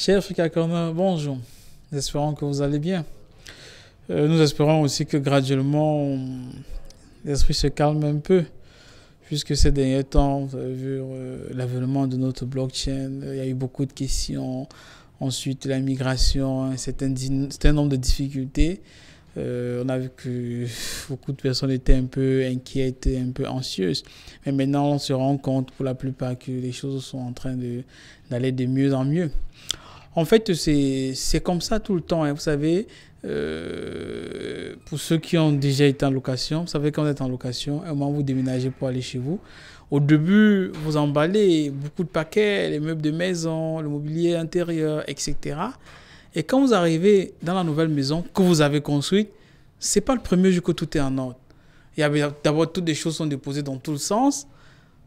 Cher Africa bonjour. Nous espérons que vous allez bien. Euh, nous espérons aussi que graduellement, l'esprit se calme un peu, puisque ces derniers temps, vous avez vu euh, l'avènement de notre blockchain, euh, il y a eu beaucoup de questions. Ensuite, la migration, un un nombre de difficultés. on a vu que beaucoup de personnes étaient un peu inquiètes, un peu anxieuses. Mais maintenant, on se rend compte pour la plupart que les choses sont en train d'aller de mieux en mieux. En fait, c'est comme ça tout le temps. Hein, vous savez, euh, pour ceux qui ont déjà été en location, vous savez quand vous êtes en location, un moment vous déménagez pour aller chez vous. Au début, vous emballez beaucoup de paquets, les meubles de maison, le mobilier intérieur, etc. Et quand vous arrivez dans la nouvelle maison que vous avez construite, c'est pas le premier jour que tout est en ordre. D'abord, toutes les choses sont déposées dans tout le sens.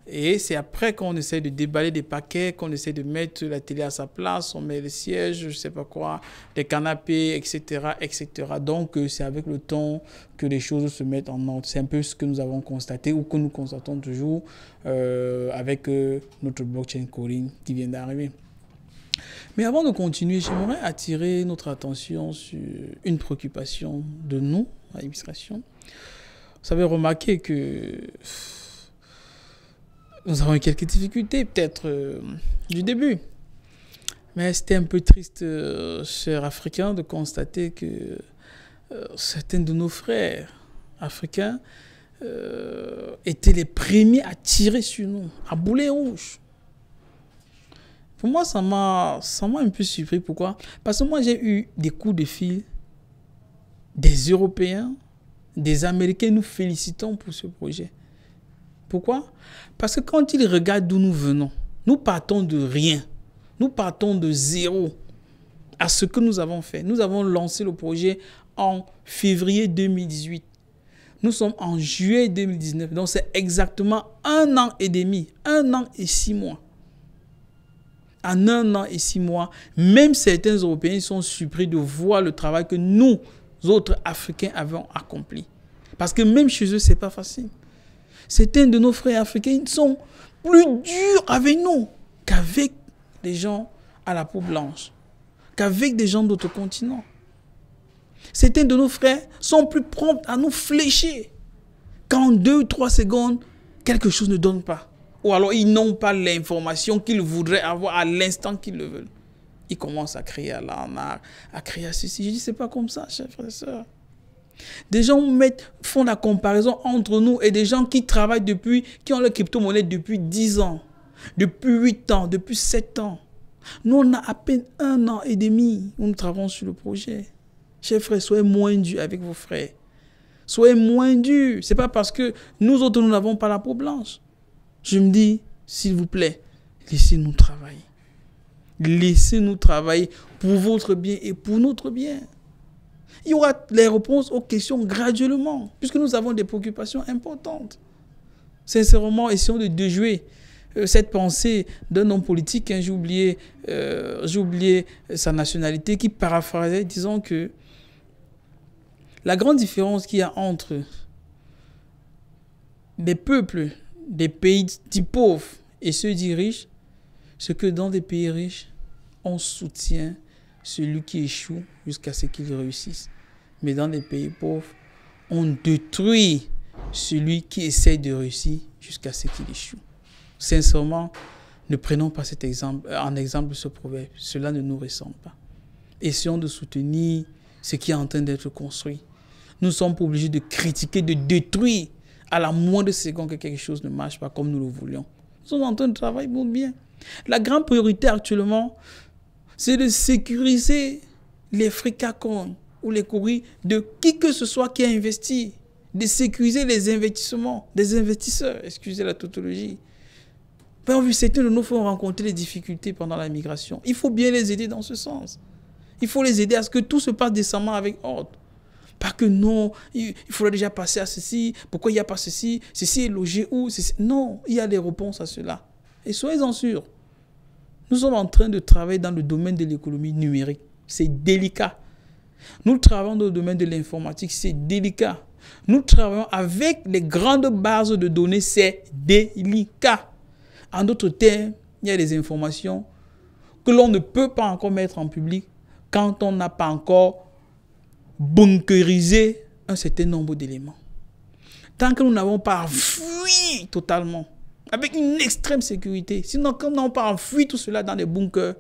Et c'est après qu'on essaie de déballer des paquets, qu'on essaie de mettre la télé à sa place, on met les sièges, je sais pas quoi, les canapés, etc., etc. Donc, euh, c'est avec le temps que les choses se mettent en ordre. C'est un peu ce que nous avons constaté ou que nous constatons toujours euh, avec euh, notre blockchain calling qui vient d'arriver. Mais avant de continuer, j'aimerais attirer notre attention sur une préoccupation de nous, l'administration. Vous avez remarqué que nous avons eu quelques difficultés, peut-être euh, du début. Mais c'était un peu triste, euh, chers Africains, de constater que euh, certains de nos frères africains étaient les premiers à tirer sur nous, à bouler rouge. Pour moi, ça m'a un peu surpris. Pourquoi Parce que moi, j'ai eu des coups de fil des Européens, des Américains. Nous félicitons pour ce projet. Pourquoi Parce que quand ils regardent d'où nous venons, nous partons de rien. Nous partons de zéro à ce que nous avons fait. Nous avons lancé le projet en février 2018. Nous sommes en juillet 2019. Donc c'est exactement un an et demi, un an et six mois. En un an et six mois, même certains Européens sont surpris de voir le travail que nous autres Africains avons accompli. Parce que même chez eux, ce n'est pas facile certains de nos frères africains sont plus durs avec nous qu'avec des gens à la peau blanche, qu'avec des gens d'autres continents. Certains de nos frères sont plus prompts à nous quand en deux ou trois secondes, quelque chose ne donne pas. Ou alors ils n'ont pas l'information qu'ils voudraient avoir à l'instant qu'ils le veulent. Ils commencent à crier à l'arnaque, à crier à ceci. Je dis, c'est pas comme ça, chers frères et sœurs. Des gens font la comparaison entre nous et des gens qui travaillent depuis, qui ont leur crypto-monnaie depuis 10 ans, depuis 8 ans, depuis 7 ans. Nous, on a à peine un an et demi où nous travaillons sur le projet. Chers frères, soyez moins durs avec vos frères. Soyez moins durs. C'est pas parce que nous autres, nous n'avons pas la peau blanche. Je me dis, s'il vous plaît, laissez-nous travailler. Laissez-nous travailler pour votre bien et pour notre bien. Il y aura les réponses aux questions graduellement, puisque nous avons des préoccupations importantes. Sincèrement, essayons de déjouer euh, cette pensée d'un homme politique, hein. j'ai oublié, euh, oublié, sa nationalité, qui paraphrasait, disant que la grande différence qu'il y a entre des peuples, des pays dits pauvres et ceux dits riches, c'est que dans des pays riches, on soutient celui qui échoue jusqu'à ce qu'il réussisse. Mais dans les pays pauvres, on détruit celui qui essaie de réussir jusqu'à ce qu'il échoue. Sincèrement, ne prenons pas cet exemple, euh, en exemple ce proverbe. Cela ne nous ressemble pas. Essayons de soutenir ce qui est en train d'être construit. Nous sommes obligés de critiquer, de détruire à la moindre seconde que quelque chose ne marche pas comme nous le voulions. Nous sommes en train de travailler pour bien. La grande priorité actuellement, c'est de sécuriser les fricacons ou les courriers de qui que ce soit qui a investi, de sécuriser les investissements des investisseurs, excusez la tautologie. Par vu, certains de nous font rencontrer les difficultés pendant la migration. Il faut bien les aider dans ce sens. Il faut les aider à ce que tout se passe décemment avec ordre. Pas que non, il faudrait déjà passer à ceci, pourquoi il n'y a pas ceci, ceci est logé où, Non, il y a des réponses à cela. Et soyez-en sûrs. Nous sommes en train de travailler dans le domaine de l'économie numérique. C'est délicat. Nous travaillons dans le domaine de l'informatique. C'est délicat. Nous travaillons avec les grandes bases de données. C'est délicat. En d'autres termes, il y a des informations que l'on ne peut pas encore mettre en public quand on n'a pas encore bunkerisé un certain nombre d'éléments. Tant que nous n'avons pas fui totalement avec une extrême sécurité. Sinon, comme on pas enfui tout cela dans des bunkers,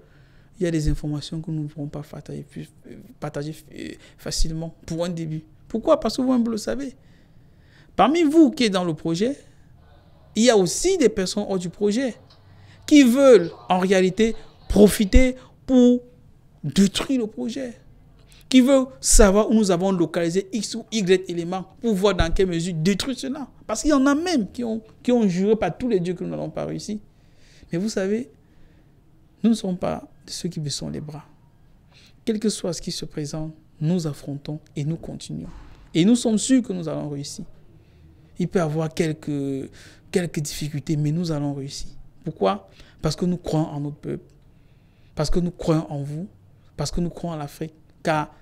il y a des informations que nous ne pourrons pas partager, euh, euh, facilement pour un début. Pourquoi Parce que vous le savez. Parmi vous qui êtes dans le projet, il y a aussi des personnes hors du projet qui veulent en réalité profiter pour détruire le projet qui veut savoir où nous avons localisé X ou Y éléments pour voir dans quelle mesure détruire cela. Parce qu'il y en a même qui ont, qui ont juré par tous les dieux que nous n'allons pas réussir. Mais vous savez, nous ne sommes pas ceux qui baissons les bras. Quel que soit ce qui se présente, nous affrontons et nous continuons. Et nous sommes sûrs que nous allons réussir. Il peut y avoir quelques, quelques difficultés, mais nous allons réussir. Pourquoi Parce que nous croyons en notre peuple. Parce que nous croyons en vous. Parce que nous croyons en l'Afrique. Car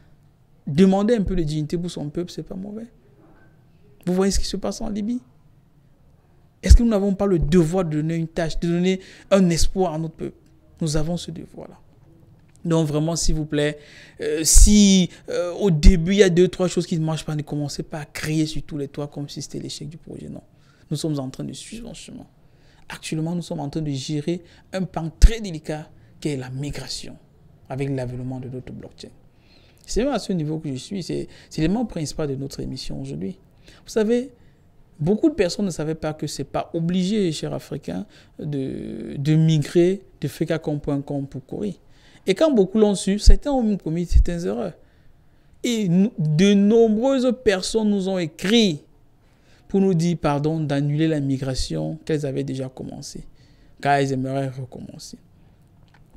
demander un peu de dignité pour son peuple, ce n'est pas mauvais. Vous voyez ce qui se passe en Libye Est-ce que nous n'avons pas le devoir de donner une tâche, de donner un espoir à notre peuple Nous avons ce devoir-là. Donc vraiment, s'il vous plaît, euh, si euh, au début, il y a deux, trois choses qui ne marchent pas, ne commencez pas à crier sur tous les toits comme si c'était l'échec du projet. Non, nous sommes en train de suivre un chemin. Actuellement, nous sommes en train de gérer un pan très délicat qui est la migration avec l'avènement de notre blockchain. C'est même à ce niveau que je suis. C'est l'élément principal de notre émission aujourd'hui. Vous savez, beaucoup de personnes ne savaient pas que ce n'est pas obligé, chers Africains, de, de migrer de fekacom.com pour courir. Et quand beaucoup l'ont su, certains ont commis certaines erreurs. Et de nombreuses personnes nous ont écrit pour nous dire, pardon, d'annuler la migration qu'elles avaient déjà commencée, car elles aimeraient recommencer.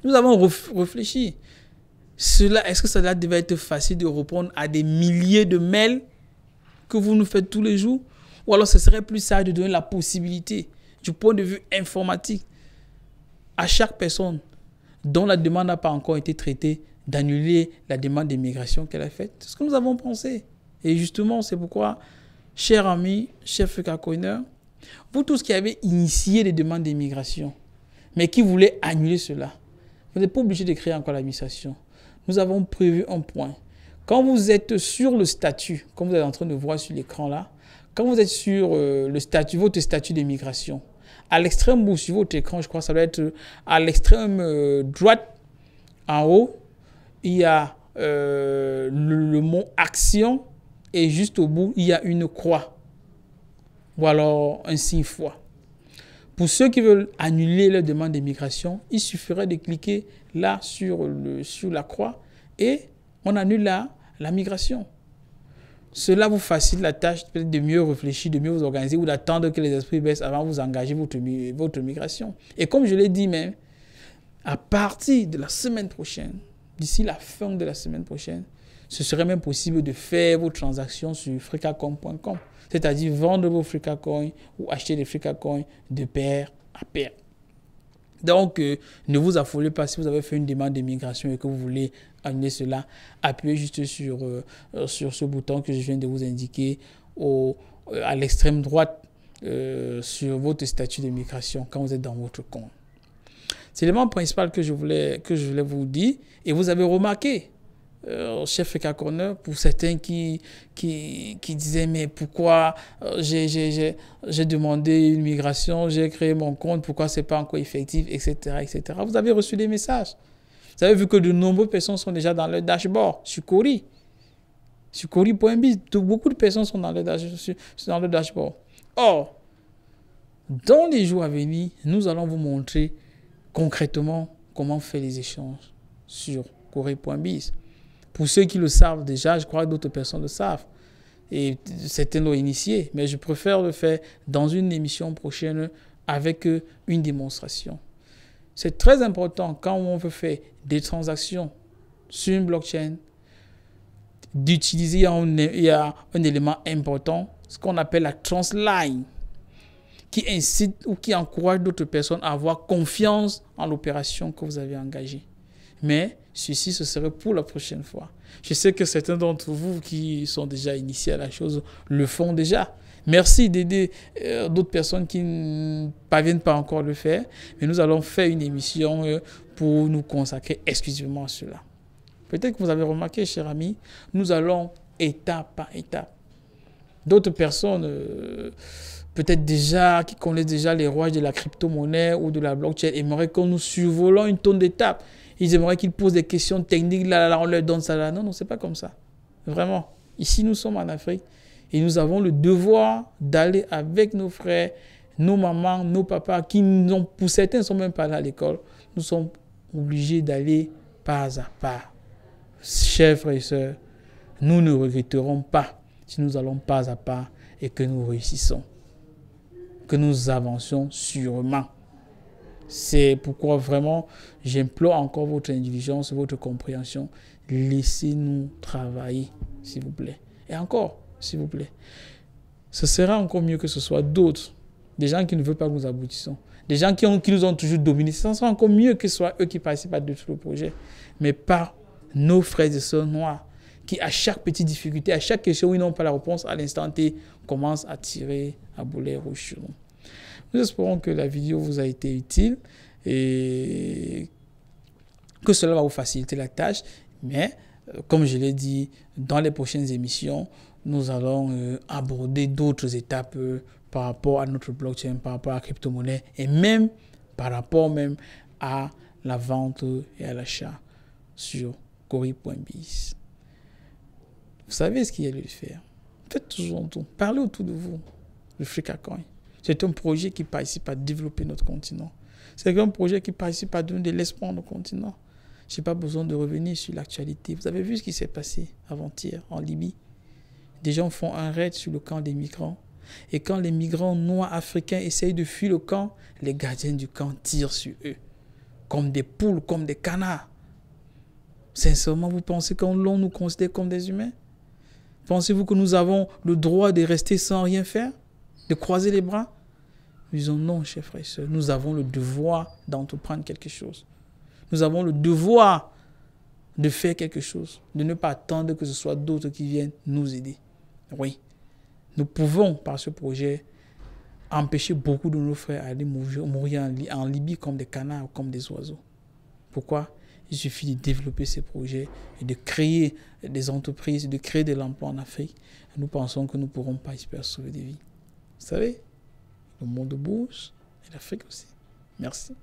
Nous avons réfléchi. Cela, est-ce que cela devait être facile de répondre à des milliers de mails que vous nous faites tous les jours Ou alors ce serait plus sage de donner la possibilité, du point de vue informatique, à chaque personne dont la demande n'a pas encore été traitée, d'annuler la demande d'immigration qu'elle a faite. C'est ce que nous avons pensé. Et justement, c'est pourquoi, chers ami, chef Kakoner, vous tous qui avez initié les demandes d'immigration, mais qui voulez annuler cela, vous n'êtes pas obligé de créer encore l'administration nous avons prévu un point. Quand vous êtes sur le statut, comme vous êtes en train de voir sur l'écran là, quand vous êtes sur euh, le statut, votre statut d'immigration, à l'extrême bout sur votre écran, je crois que ça doit être euh, à l'extrême euh, droite en haut, il y a le, mot action et juste au bout, il y a une croix ou alors un signe fois. Pour ceux qui veulent annuler leur demande d'immigration, il suffirait de cliquer là sur, le, sur la croix et on annule la, la migration. Cela vous facilite la tâche peut-être de mieux réfléchir, de mieux vous organiser ou d'attendre que les esprits baissent avant de vous engager votre, votre migration. Et comme je l'ai dit même, à partir de la semaine prochaine, d'ici la fin de la semaine prochaine, ce serait même possible de faire vos transactions sur fricacom.com, c'est-à-dire vendre vos fricacoins ou acheter des fricacoins de pair à pair. Donc, euh, ne vous affolez pas si vous avez fait une demande d'immigration et que vous voulez amener cela. Appuyez juste sur, euh, euh, sur ce bouton que je viens de vous indiquer au, à l'extrême droite sur votre statut d'immigration quand vous êtes dans votre compte. C'est l'élément principal que je, voulais, que je voulais vous dire. Et vous avez remarqué, euh, chef Corner, pour certains qui, qui, qui disaient mais pourquoi euh, j'ai demandé une migration, j'ai créé mon compte, pourquoi ce n'est pas encore effectif, etc., etc. Vous avez reçu des messages. Vous avez vu que de nombreuses personnes sont déjà dans le dashboard sur Cori. Sur Cori.biz, beaucoup de personnes sont dans le dans dashboard. Or, dans les jours à venir, nous allons vous montrer concrètement comment faire les échanges sur Cori.biz. Pour ceux qui le savent déjà, je crois que d'autres personnes le savent. Et certains l'ont initié. Mais je préfère le faire dans une émission prochaine avec une démonstration. C'est très important quand on veut faire des transactions sur une blockchain d'utiliser un, un élément important, ce qu'on appelle la transline, qui incite ou qui encourage d'autres personnes à avoir confiance en l'opération que vous avez engagée mais ceci, ce serait pour la prochaine fois. Je sais que certains d'entre vous qui sont déjà initiés à la chose le font déjà. Merci d'aider euh, d'autres personnes qui ne parviennent pas encore à le faire, mais nous allons faire une émission euh, pour nous consacrer exclusivement à cela. Peut-être que vous avez remarqué, cher ami, nous allons étape par étape. D'autres personnes, euh, peut-être déjà, qui connaissent déjà les rois de la crypto-monnaie ou de la blockchain, aimeraient que nous survolons une tonne d'étapes ils aimeraient qu'ils posent des questions techniques, là, là, là, on leur donne ça, là. Non, non, c'est pas comme ça. Vraiment. Ici, nous sommes en Afrique et nous avons le devoir d'aller avec nos frères, nos mamans, nos papas, qui n'ont, pour certains ne sont même pas là à l'école. Nous sommes obligés d'aller pas à pas. Chers frères et sœurs, nous ne regretterons pas si nous allons pas à pas et que nous réussissons, que nous avancions sûrement. C'est pourquoi vraiment, j'implore encore votre indulgence, votre compréhension. Laissez-nous travailler, s'il vous plaît. Et encore, s'il vous plaît. Ce sera encore mieux que ce soit d'autres, des gens qui ne veulent pas que nous aboutissions, des gens qui, ont, qui nous ont toujours dominés. Ce sera encore mieux que ce soit eux qui participent à tout le projet, mais pas nos frères et sœurs noirs qui, à chaque petite difficulté, à chaque question où ils n'ont pas la réponse à l'instant T, commencent à tirer à bouler rouge sur nous. Nous espérons que la vidéo vous a été utile et que cela va vous faciliter la tâche. Mais, euh, comme je l'ai dit, dans les prochaines émissions, nous allons euh, aborder d'autres étapes euh, par rapport à notre blockchain, par rapport à la crypto-monnaie et même par rapport même à la vente et à l'achat sur cori.biz. Vous savez ce qu'il y a à faire. Faites toujours tout. Parlez autour de vous. Le fric à coin. C'est un projet qui participe à développer notre continent. C'est un projet qui participe à donner de l'espoir au continent. continents. Je n'ai pas besoin de revenir sur l'actualité. Vous avez vu ce qui s'est passé avant-hier en Libye. Des gens font un raid sur le camp des migrants. Et quand les migrants noirs africains essayent de fuir le camp, les gardiens du camp tirent sur eux. Comme des poules, comme des canards. Sincèrement, vous pensez qu'on l'on nous considère comme des humains Pensez-vous que nous avons le droit de rester sans rien faire de croiser les bras. Nous disons non, chers frères et sœurs, nous avons le devoir d'entreprendre quelque chose. Nous avons le devoir de faire quelque chose, de ne pas attendre que ce soit d'autres qui viennent nous aider. Oui, nous pouvons, par ce projet, empêcher beaucoup de nos frères à aller mourir en, Libye comme des canards ou comme des oiseaux. Pourquoi Il suffit de développer ces projets et de créer des entreprises, de créer de l'emploi en Afrique. Nous pensons que nous ne pourrons pas espérer sauver des vies. Vous savez, le monde bouge et l'Afrique aussi. Merci.